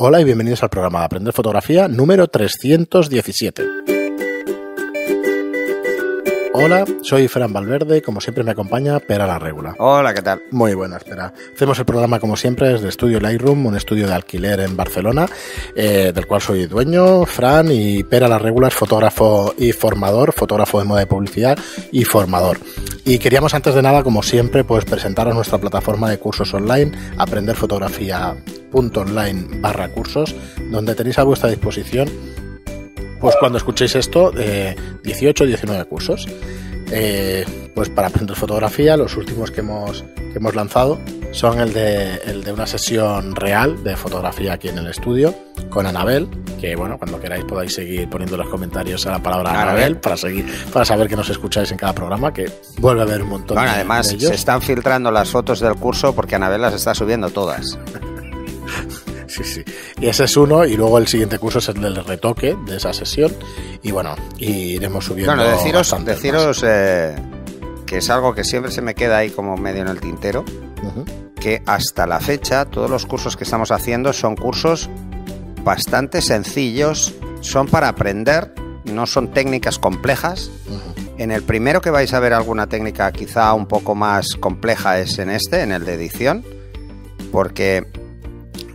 Hola y bienvenidos al programa Aprender Fotografía número 317. Hola, soy Fran Valverde, como siempre me acompaña Pera la Regula. Hola, ¿qué tal? Muy buena, espera. Hacemos el programa como siempre desde Estudio Lightroom, un estudio de alquiler en Barcelona, eh, del cual soy dueño, Fran, y Pera la Regula es fotógrafo y formador, fotógrafo de moda y publicidad y formador. Y queríamos antes de nada, como siempre, pues presentaros nuestra plataforma de cursos online, aprenderfotografía.online barra cursos, donde tenéis a vuestra disposición pues cuando escuchéis esto, de 18 19 cursos. Eh, pues para aprender fotografía, los últimos que hemos, hemos lanzado son el de, el de una sesión real de fotografía aquí en el estudio con Anabel, que bueno, cuando queráis podáis seguir poniendo los comentarios a la palabra Anabel, eh. para seguir, para saber que nos escucháis en cada programa, que vuelve a haber un montón de, además se están filtrando las fotos del curso porque Anabel las está subiendo todas. Y ese es uno, y luego el siguiente curso es el del retoque de esa sesión. Y bueno, iremos subiendo. Bueno, deciros, deciros eh, que es algo que siempre se me queda ahí como medio en el tintero. Que hasta la fecha, todos los cursos que estamos haciendo son cursos bastante sencillos, son para aprender, no son técnicas complejas. En el primero que vais a ver alguna técnica quizá un poco más compleja es en este, en el de edición, porque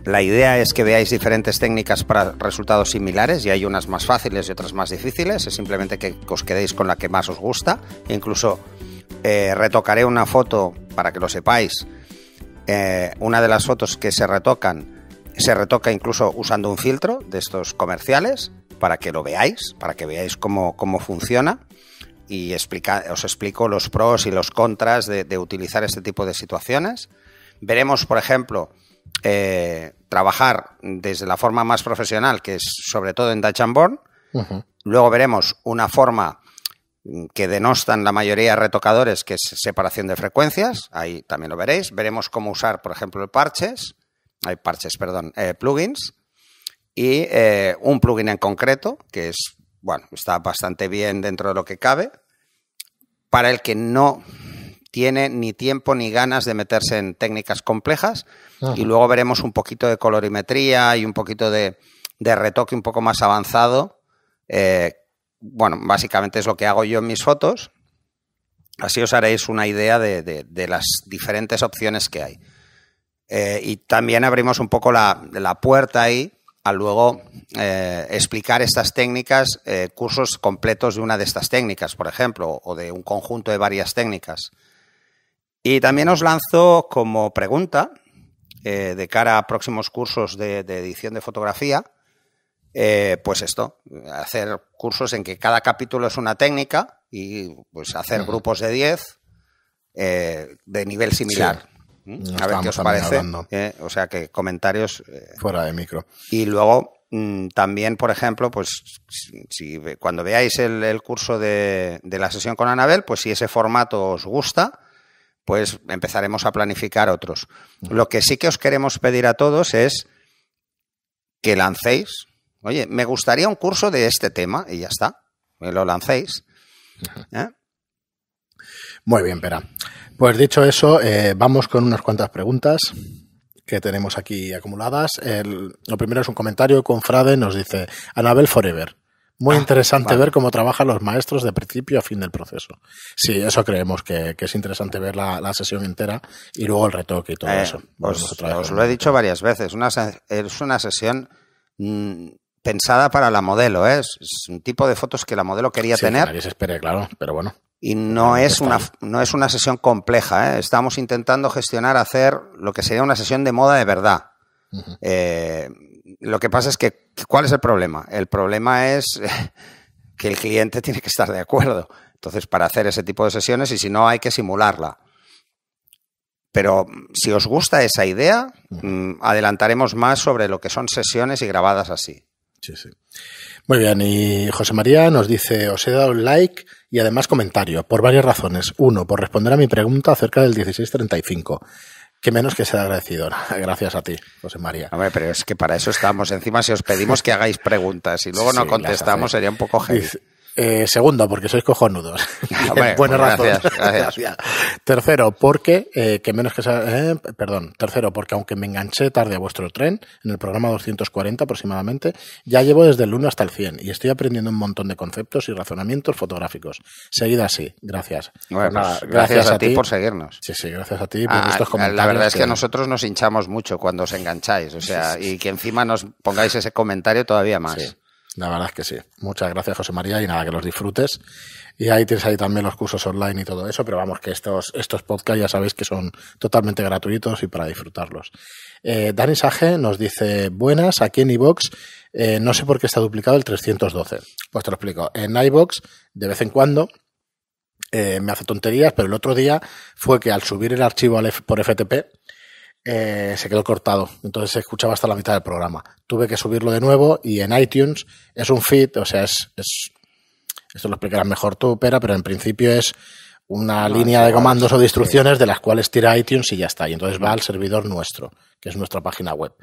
la idea es que veáis diferentes técnicas para resultados similares y hay unas más fáciles y otras más difíciles. Es simplemente que os quedéis con la que más os gusta. incluso eh, retocaré una foto para que lo sepáis. Eh, una de las fotos que se retocan se retoca incluso usando un filtro de estos comerciales para que lo veáis, para que veáis cómo, funciona y os explico los pros y los contras de, de utilizar este tipo de situaciones. Veremos, por ejemplo, eh, trabajar desde la forma más profesional, que es sobre todo en Dutch and Born. Luego veremos una forma mm, que denostan la mayoría de retocadores, que es separación de frecuencias. Ahí también lo veréis. Veremos cómo usar, por ejemplo, parches, hay parches, perdón, eh, plugins. Y eh, un plugin en concreto, que es, bueno, está bastante bien dentro de lo que cabe, para el que no tiene ni tiempo ni ganas de meterse en técnicas complejas. Y luego veremos un poquito de colorimetría y un poquito de, retoque un poco más avanzado. Eh, bueno, básicamente es lo que hago yo en mis fotos. Así os haréis una idea de, las diferentes opciones que hay. Eh, y también abrimos un poco la, la puerta ahí a luego eh, explicar estas técnicas, cursos completos de una de estas técnicas, por ejemplo, o de un conjunto de varias técnicas. Y también os lanzo como pregunta eh, de cara a próximos cursos de, edición de fotografía, eh, pues esto, hacer cursos en que cada capítulo es una técnica y pues hacer grupos de 10 eh, de nivel similar. ¿Mm? a ver qué os parece. o sea que comentarios. Fuera de micro. Y luego mm, también, por ejemplo, pues si, cuando veáis el, curso de, de, la sesión con Anabel, pues si ese formato os gusta, pues empezaremos a planificar otros. Lo que sí que os queremos pedir a todos es que lancéis, oye, me gustaría un curso de este tema y ya está, lo lancéis. ¿Eh? Muy bien, Pera. Pues dicho eso, eh, vamos con unas cuantas preguntas que tenemos aquí acumuladas. lo primero es un comentario con Frade, nos dice Anabel Forever. Muy ah, interesante ver cómo trabajan los maestros de principio a fin del proceso. Sí, eso creemos que, es interesante ver la, sesión entera y luego el retoque y todo eh, eso. Os, lo he dicho varias veces. es una sesión mm, pensada para la modelo. ¿eh? Es un tipo de fotos que la modelo quería tener. se espere, claro, pero bueno. Y no es, una, no es una sesión compleja. ¿eh? Estamos intentando gestionar hacer lo que sería una sesión de moda de verdad. Lo que pasa es que, ¿cuál es el problema? El problema es que el cliente tiene que estar de acuerdo. Entonces, para hacer ese tipo de sesiones, y si no, hay que simularla. Pero si os gusta esa idea, mm, adelantaremos más sobre lo que son sesiones y grabadas así. Sí, sí. Muy bien, y José María nos dice, os he dado un like y además comentario, por varias razones. Uno, por responder a mi pregunta acerca del 1635 que menos que sea agradecido. Gracias a ti, José María. Hombre, pero es que para eso estamos. Encima, si os pedimos que hagáis preguntas y luego no contestamos, sería un poco genial. Eh, segundo, porque sois cojonudos. Ah, Buenas razones. Gracias, Tercero, porque, eh, que menos que eh, perdón, tercero, porque aunque me enganché tarde a vuestro tren, en el programa 240 aproximadamente, ya llevo desde el 1 hasta el 100 y estoy aprendiendo un montón de conceptos y razonamientos fotográficos. Seguida así, gracias. Bueno, pues pues gracias, a, ti por seguirnos. Sí, sí, gracias a ti por ah, estos comentarios. La verdad es que, que, nosotros nos hinchamos mucho cuando os engancháis, o sea, y que encima nos pongáis ese comentario todavía más. La verdad es que sí. Muchas gracias, José María, y nada, que los disfrutes. Y ahí tienes ahí también los cursos online y todo eso, pero vamos, que estos, estos podcasts ya sabéis que son totalmente gratuitos y para disfrutarlos. Eh, Dani Sage nos dice, buenas, aquí en iVox eh, no sé por qué está duplicado el 312. Pues te lo explico. En iVox, de vez en cuando, eh, me hace tonterías, pero el otro día fue que al subir el archivo por FTP, eh, se quedó cortado. Entonces se escuchaba hasta la mitad del programa. Tuve que subirlo de nuevo y en iTunes es un feed, o sea, es. esto lo explicarás mejor tú, Pera, pero en principio es una línea de comandos o de instrucciones de las cuales tira iTunes y ya está. Y entonces va al servidor nuestro, que es nuestra página web.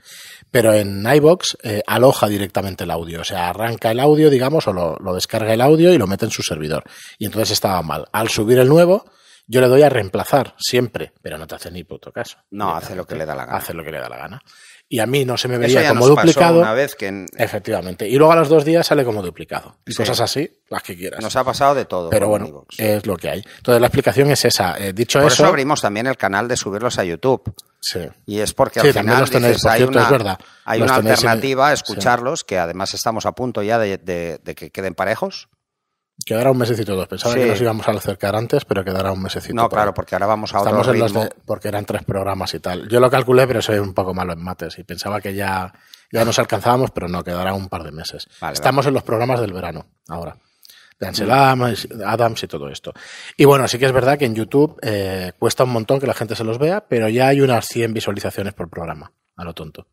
Pero en iBox eh, aloja directamente el audio, o sea, arranca el audio, digamos, o lo descarga el audio y lo mete en su servidor. Y entonces estaba mal. Al subir el nuevo, yo le doy a reemplazar siempre, pero no te hace ni puto caso. No, hace lo que le da la gana. Hace lo que le da la gana. Y a mí no se me veía como duplicado. una vez que Efectivamente. Y luego a los dos días sale como duplicado. Y cosas así, las que quieras. Nos ha pasado de todo. Pero bueno, es lo que hay. Entonces la explicación es esa. Eh, dicho Por eso, abrimos también el canal de subirlos a YouTube. Sí. Y es porque al final hay una, Hay una alternativa a escucharlos, que además estamos a punto ya de que queden parejos. Quedará un mesecito dos. Pensaba que nos íbamos a acercar antes, pero quedará un mesecito. No, claro, porque ahora vamos a otro Estamos En los de, porque eran tres programas y tal. Yo lo calculé, pero soy un poco malo en mates y pensaba que ya, ya nos alcanzábamos, pero no, quedará un par de meses. Estamos en los programas del verano ahora. De Ansel Adams, y todo esto. Y bueno, sí que es verdad que en YouTube eh, cuesta un montón que la gente se los vea, pero ya hay unas 100 visualizaciones por programa, a lo tonto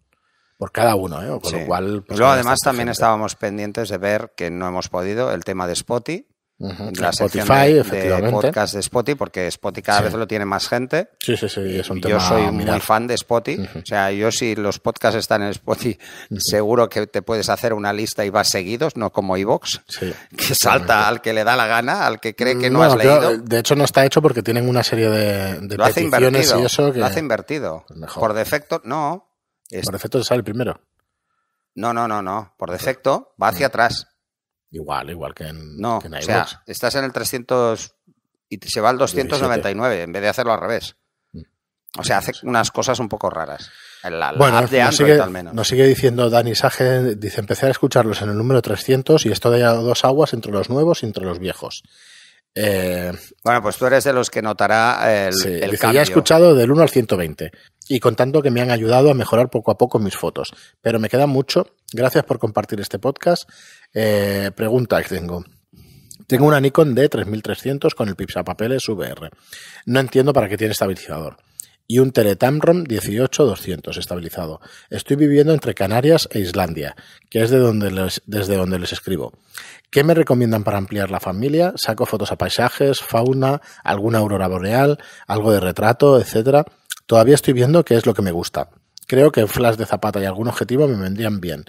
por cada uno, ¿eh? con lo cual... Pues, Luego además también estábamos pendientes de ver que no hemos podido el tema de Spotify, La Spotify, de, efectivamente. podcast de Spotify, porque Spotify cada vez lo tiene más gente. Sí, sí, sí, es un tema Yo soy muy fan de Spotify. O sea, yo si los podcasts están en Spotify, seguro que te puedes hacer una lista y vas seguidos, no como iVox, sí, que salta al que le da la gana, al que cree que no, has leído. de hecho, no está hecho porque tienen una serie de, peticiones y eso que... Lo hace invertido. Por defecto, no. Por defecto se sale primero. No, no, no, no. Por defecto va hacia atrás. Igual, igual que en, no, O sea, estás en el 300 y se va al 299 en vez de hacerlo al revés. Mm. O sea, hace unas cosas un poco raras. bueno, nos, sigue, al menos. nos sigue diciendo Dani Sagen, dice, empecé a escucharlos en el número 300 y esto de dos aguas entre los nuevos y entre los viejos. Eh, bueno, pues tú eres de los que notará el, sí, el Ya he escuchado del 1 al 120 y contando que me han ayudado a mejorar poco a poco mis fotos. Pero me queda mucho. Gracias por compartir este podcast. Eh, pregunta que tengo. Tengo una Nikon d 3300 con el Papeles VR. No entiendo para qué tiene estabilizador. Y un Teletamron 18200 estabilizado. Estoy viviendo entre Canarias e Islandia, que es de donde desde donde les escribo. ¿Qué me recomiendan para ampliar la familia? Saco fotos a paisajes, fauna, alguna aurora boreal, algo de retrato, etcétera. Todavía estoy viendo qué es lo que me gusta. Creo que flash de zapata y algún objetivo me vendrían bien.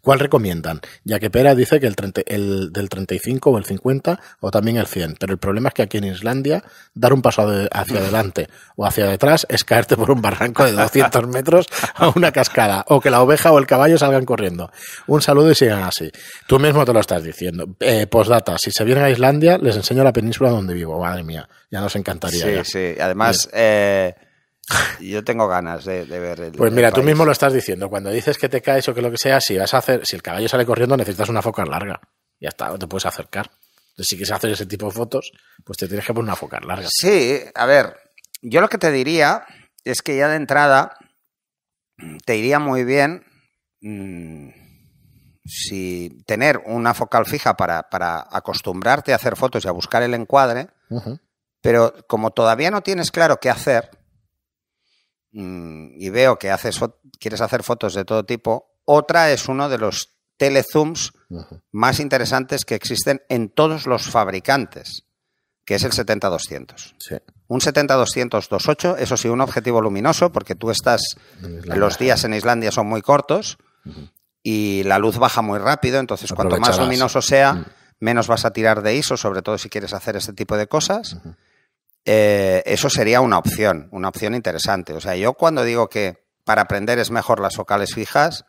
¿Cuál recomiendan? Ya que Pera dice que el, 30, del 35 o el 50 o también el 100, pero el problema es que aquí en Islandia dar un paso hacia mm. adelante o hacia detrás es caerte por un barranco de 200 metros a una cascada o que la oveja o el caballo salgan corriendo. Un saludo y sigan así. Tú mismo te lo estás diciendo. Eh, postdata, si se vienen a Islandia les enseño la península donde vivo. Madre mía, ya nos encantaría. Sí, sí. Además... Eh, yo tengo ganas de, ver el. Pues mira, tú mismo lo estás diciendo. Cuando dices que te caes o que lo que sea, si vas a hacer, si el caballo sale corriendo, necesitas una foca larga. Ya está, te puedes acercar. Entonces, si quieres hacer ese tipo de fotos, pues te tienes que poner una focal larga. Sí, a ver, yo lo que te diría es que ya de entrada mm, te iría muy bien mm, si tener una focal fija para, acostumbrarte a hacer fotos y a buscar el encuadre, pero como todavía no tienes claro qué hacer, Mm, y veo que haces, quieres hacer fotos de todo tipo, otra es uno de los telezooms más interesantes que existen en todos los fabricantes, que es el 70-200. Un 70-200-28, eso sí, un objetivo luminoso, porque tú estás, los días en Islandia son muy cortos y la luz baja muy rápido, entonces cuanto más luminoso sea, menos vas a tirar de ISO, sobre todo si quieres hacer este tipo de cosas. Eh, eso sería una opción, una opción interesante. O sea, yo cuando digo que para aprender es mejor las focales fijas,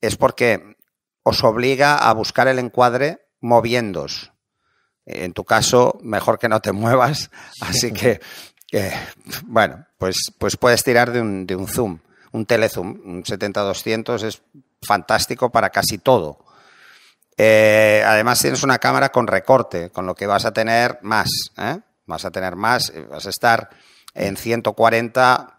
es porque os obliga a buscar el encuadre moviéndos. En tu caso, mejor que no te muevas, así que, eh, bueno, pues, pues, puedes tirar de un, un zoom, un telezoom, un 70-200 es fantástico para casi todo. Eh, además, tienes una cámara con recorte, con lo que vas a tener más. ¿eh? vas a tener más, eh, vas a estar en 140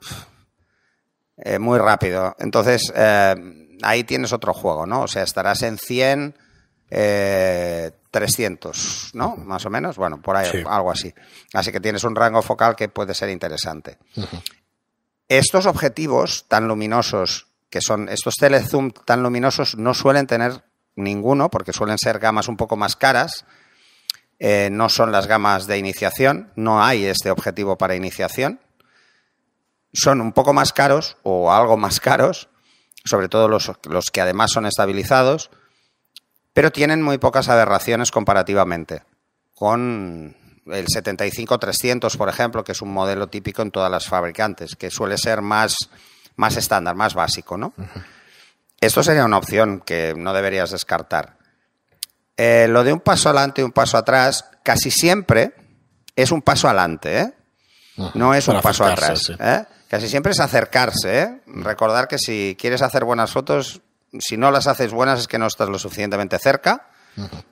eh, muy rápido. Entonces, eh, ahí tienes otro juego, ¿no? O sea, estarás en 100, 300, ¿no? Más o menos, bueno, por ahí, algo así. Así que tienes un rango focal que puede ser interesante. Estos objetivos tan luminosos, que son estos telezoom tan luminosos, no suelen tener ninguno, porque suelen ser gamas un poco más caras, eh, no son las gamas de iniciación, no hay este objetivo para iniciación. Son un poco más caros o algo más caros, sobre todo los, que además son estabilizados, pero tienen muy pocas aberraciones comparativamente con el 75-300, por ejemplo, que es un modelo típico en todas las fabricantes, que suele ser más, más estándar, más básico, ¿no? Esto sería una opción que no deberías descartar. Eh, lo de un paso adelante y un paso atrás, casi siempre es un paso adelante, ¿eh? no es un paso atrás. ¿eh? Casi siempre es acercarse. ¿eh? Recordar que si quieres hacer buenas fotos, si no las haces buenas es que no estás lo suficientemente cerca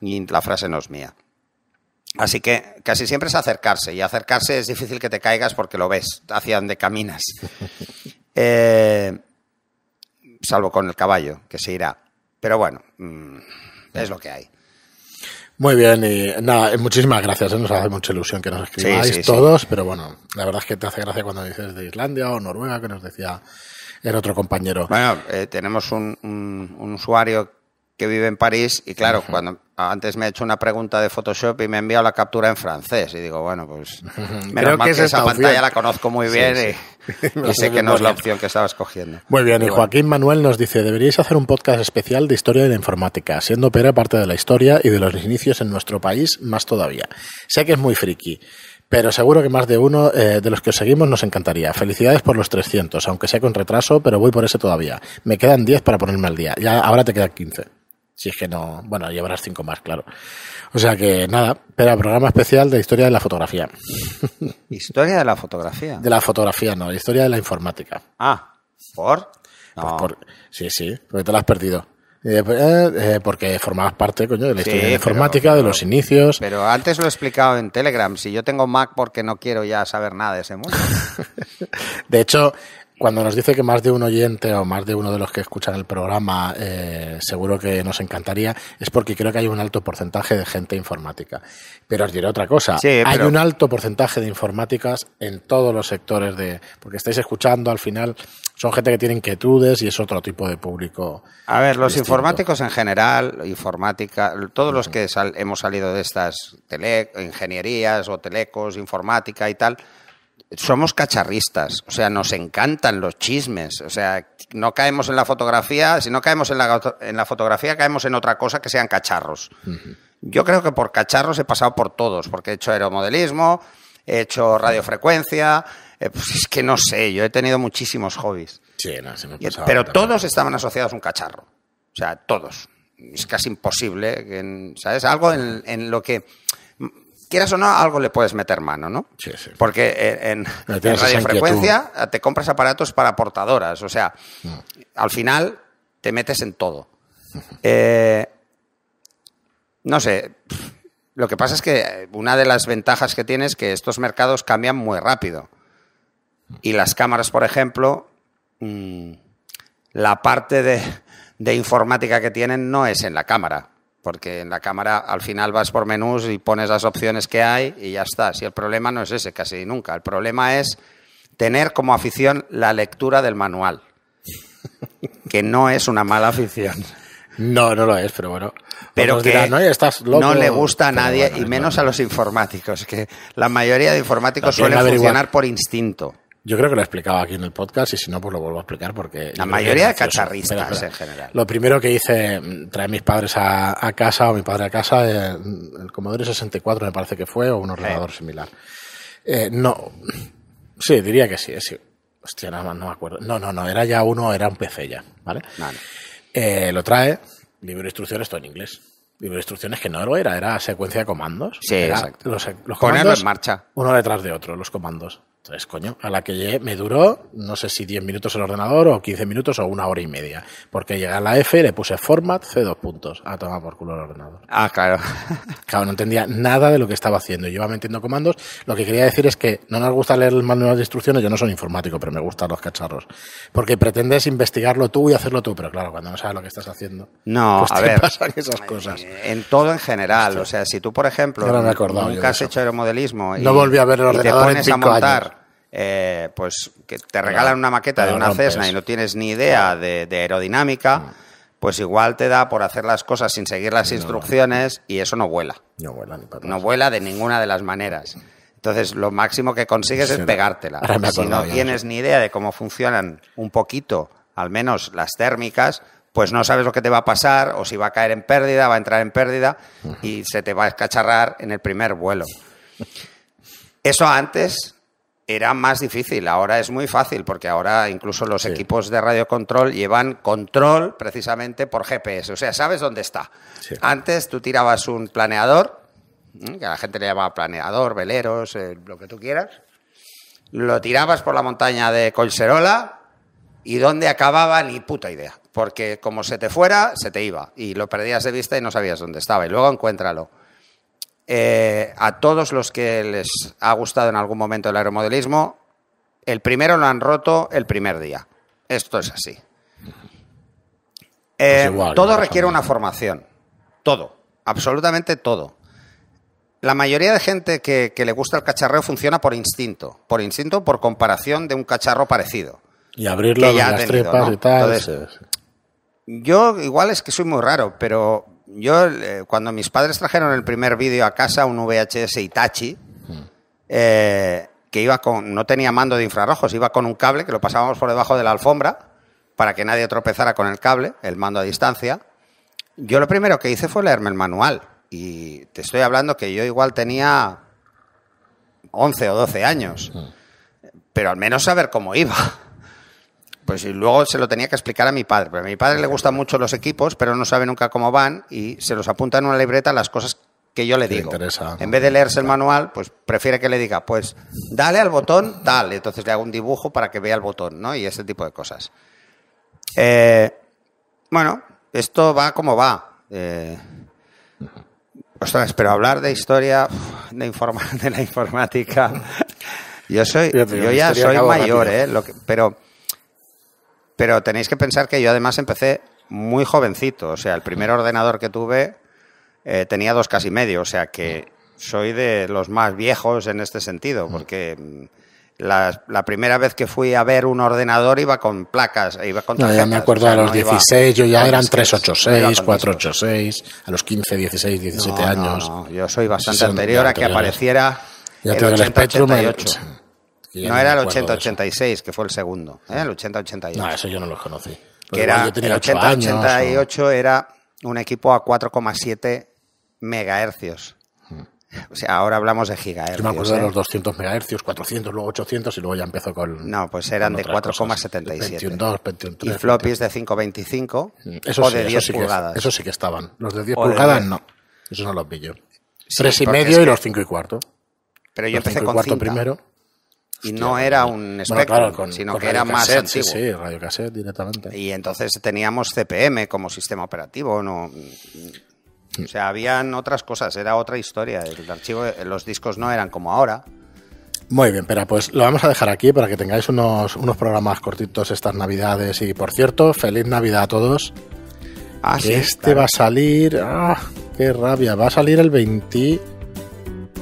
y la frase no es mía. Así que casi siempre es acercarse y acercarse es difícil que te caigas porque lo ves hacia donde caminas. Eh, salvo con el caballo, que se irá. Pero bueno, mm, es lo que hay. Muy bien, y nada, eh, muchísimas gracias. Eh, nos hace mucha ilusión que nos escribáis todos, pero bueno, la verdad es que te hace gracia cuando dices de Islandia o Noruega, que nos decía el otro compañero. Bueno, eh, tenemos un, un usuario que vive en París y claro, cuando antes me ha hecho una pregunta de Photoshop y me ha enviado la captura en francés y digo, bueno, pues menos que, esa pantalla la conozco muy bien y, sé que no es la opción que estaba escogiendo. Muy bien, y, Joaquín Manuel nos dice, deberíais hacer un podcast especial de historia de la informática, siendo Pera parte de la historia y de los inicios en nuestro país más todavía. Sé que es muy friki. Pero seguro que más de uno eh, de los que os seguimos nos encantaría. Felicidades por los 300, aunque sea con retraso, pero voy por ese todavía. Me quedan 10 para ponerme al día. Ya ahora te quedan 15. Si es que no, bueno, llevarás cinco más, claro. O sea que nada, pero programa especial de historia de la fotografía. ¿Historia de la fotografía? De la fotografía, no, historia de la informática. Ah, ¿por? Pues por sí, sí, porque te la has perdido. Eh, pues, eh, eh, porque formabas parte, coño, de la historia de la informática, de los inicios. Pero antes lo he explicado en Telegram. Si yo tengo Mac porque no quiero ya saber nada de ese mundo. de hecho, cuando nos dice que más de un oyente o más de uno de los que escuchan el programa eh, seguro que nos encantaría, es porque creo que hay un alto porcentaje de gente informática. Pero os diré otra cosa, hay un alto porcentaje de informáticas en todos los sectores de... Porque estáis escuchando, al final son gente que tiene inquietudes y es otro tipo de público. A ver, los informáticos en general, informática, todos los que hemos salido de estas tele, ingenierías o telecos, informática y tal, somos cacharristas, o sea, nos encantan los chismes, o sea, no caemos en la fotografía, si no caemos en la, fotografía, caemos en otra cosa que sean cacharros. Yo creo que por cacharros he pasado por todos, porque he hecho aeromodelismo, he hecho radiofrecuencia, eh, pues es que no sé, yo he tenido muchísimos hobbies. Sí, no, se me Pero todos estaban asociados a un cacharro, o sea, todos. Es casi imposible, ¿sabes? Algo en lo que quieras o no, algo le puedes meter mano, ¿no? Sí, sí. Porque en, radiofrecuencia te compras aparatos para portadoras. O sea, mm. al final te metes en todo. Eh, no sé. Lo que pasa es que una de las ventajas que tienes es que estos mercados cambian muy rápido. Y las cámaras, por ejemplo, mm, la parte de informática que tienen no es en la cámara porque en la cámara al final vas por menús y pones las opciones que hay y ya está. Si el problema no es ese, casi nunca. El problema es tener como afición la lectura del manual, que no es una mala afición. No, no lo es, pero bueno. Pero que no, le gusta a nadie, y menos a los informáticos, que la mayoría de informáticos suelen funcionar por instinto. Yo creo que lo he explicado aquí en el podcast y si no, pues lo vuelvo a explicar porque... La mayoría de cacharristas en general. Lo primero que hice, mm, traer mis padres a, casa o mi padre a casa, eh, el Commodore 64 me parece que fue, o un ordenador similar. Eh, no, sí, diría que sí, sí. Hostia, nada más no me acuerdo. No, no, no, era ya uno, era un PC ya, ¿vale? Eh, lo trae, libro de instrucciones, todo en inglés libro de instrucciones que no lo era, era secuencia de comandos. Sí, exacto. Los, comandos, en marcha. Uno detrás de otro, los comandos coño, a la que llegué me duró, no sé si 10 minutos el ordenador o 15 minutos o una hora y media. Porque llegué a la F, le puse format, C dos puntos. A tomar por culo el ordenador. Ah, claro. claro, no entendía nada de lo que estaba haciendo. Yo iba metiendo comandos. Lo que quería decir es que no nos gusta leer el manual de instrucciones. Yo no soy informático, pero me gustan los cacharros. Porque pretendes investigarlo tú y hacerlo tú. Pero claro, cuando no sabes lo que estás haciendo. No, pues a ver. pasan esas cosas. En todo en general. O sea, si tú, por ejemplo, no nunca has hecho aeromodelismo. Y, no volví a ver el ordenador eh, pues que te regalan una maqueta de una Cessna y no tienes ni idea de, aerodinámica, mm. pues igual te da por hacer las cosas sin seguir las instrucciones y eso no vuela. No vuela No vuela de ninguna de las maneras. Entonces, lo máximo que consigues es pegártela. Si no tienes ni idea de cómo funcionan un poquito, al menos las térmicas, pues no sabes lo que te va a pasar o si va a caer en pérdida, va a entrar en pérdida y se te va a escacharrar en el primer vuelo. Eso antes era más difícil, ahora es muy fácil, porque ahora incluso los equipos de radiocontrol llevan control precisamente por GPS, o sea, sabes dónde está. Antes tú tirabas un planeador, que a la gente le llamaba planeador, veleros, eh, lo que tú quieras, lo tirabas por la montaña de Colserola y dónde acababa ni puta idea, porque como se te fuera, se te iba y lo perdías de vista y no sabías dónde estaba, y luego encuéntralo. Eh, a todos los que les ha gustado en algún momento el aeromodelismo, el primero lo han roto el primer día. Esto es así. Pues eh, todo requiere una formación. Todo. Absolutamente todo. La mayoría de gente que, le gusta el cacharreo funciona por instinto. Por instinto, por comparación de un cacharro parecido. Y abrirlo de las y tal. yo igual es que soy muy raro, pero yo, eh, cuando mis padres trajeron el primer vídeo a casa, un VHS Itachi, eh, que iba con, no tenía mando de infrarrojos, iba con un cable que lo pasábamos por debajo de la alfombra para que nadie tropezara con el cable, el mando a distancia. Yo lo primero que hice fue leerme el manual. Y te estoy hablando que yo igual tenía 11 o 12 años, mm. pero al menos saber cómo iba. Pues y luego se lo tenía que explicar a mi padre. a mi padre le gustan mucho los equipos, pero no sabe nunca cómo van y se los apunta en una libreta las cosas que yo le digo. en vez de leerse el manual, pues prefiere que le diga, pues dale al botón dale. Entonces le hago un dibujo para que vea el botón, ¿no? Y ese tipo de cosas. Eh, bueno, esto va como va. Eh, ostras, pero hablar de historia, de, la informática. Yo soy, yo ya soy mayor, ¿eh? pero pero tenéis que pensar que yo además empecé muy jovencito. O sea, el primer ordenador que tuve eh, tenía dos casi medio. O sea, que soy de los más viejos en este sentido, porque mm, la, primera vez que fui a ver un ordenador iba con placas, iba con tarjetas, no, ya me acuerdo a los 16, yo ya eran 386, 486, a los 15, 16, 17 no, años. yo soy bastante anterior a que apareciera ya el 80, no, era el 80 que fue el segundo. ¿eh? El 8088. No, eso yo no los conocí. Que era, el 80 era un equipo a 4,7 megahercios. O sea, ahora hablamos de gigahercios. Yo me acuerdo de ¿eh? los 200 megahercios, 400, luego 800 y luego ya empezó con. No, pues eran de 4,77. Y floppies de 5,25 o de 10 eso pulgadas. que, eso sí que estaban. Los de 10 pulgadas no. Eso no los vi yo. Tres y medio y los 5 y cuarto. Pero yo empecé con cuarto primero y no pues era un Spectrum, sino que era más antiguo. Sí, sí, radio cassette directamente. Y entonces teníamos CPM como sistema operativo, no... O sea, habían otras cosas, era otra historia. El archivo, los discos no eran como ahora. Muy bien, pero pues lo vamos a dejar aquí para que tengáis unos, unos programas cortitos estas navidades. Y por cierto, feliz Navidad a todos. Ah, este va a salir. Ah, ¡Qué rabia! Va a salir el 20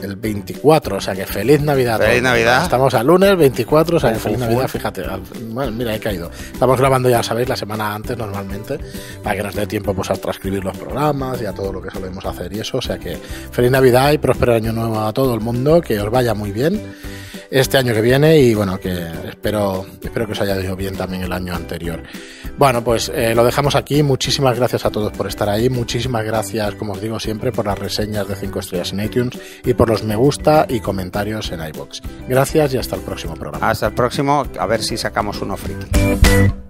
el 24, o sea que feliz Navidad. Estamos al lunes 24, o sea que feliz Navidad, fíjate. Bueno, mira, he caído. Estamos grabando, ya sabéis, la semana antes normalmente, para que nos dé tiempo pues, a transcribir los programas y a todo lo que solemos hacer y eso. O sea que feliz Navidad y próspero año nuevo a todo el mundo, que os vaya muy bien este año que viene y bueno, que espero, espero que os haya ido bien también el año anterior. Bueno, pues eh, lo dejamos aquí. Muchísimas gracias a todos por estar ahí. Muchísimas gracias, como os digo siempre, por las reseñas de 5 estrellas en iTunes y por los me gusta y comentarios en iBox. Gracias y hasta el próximo programa. Hasta el próximo, a ver si sacamos uno friki.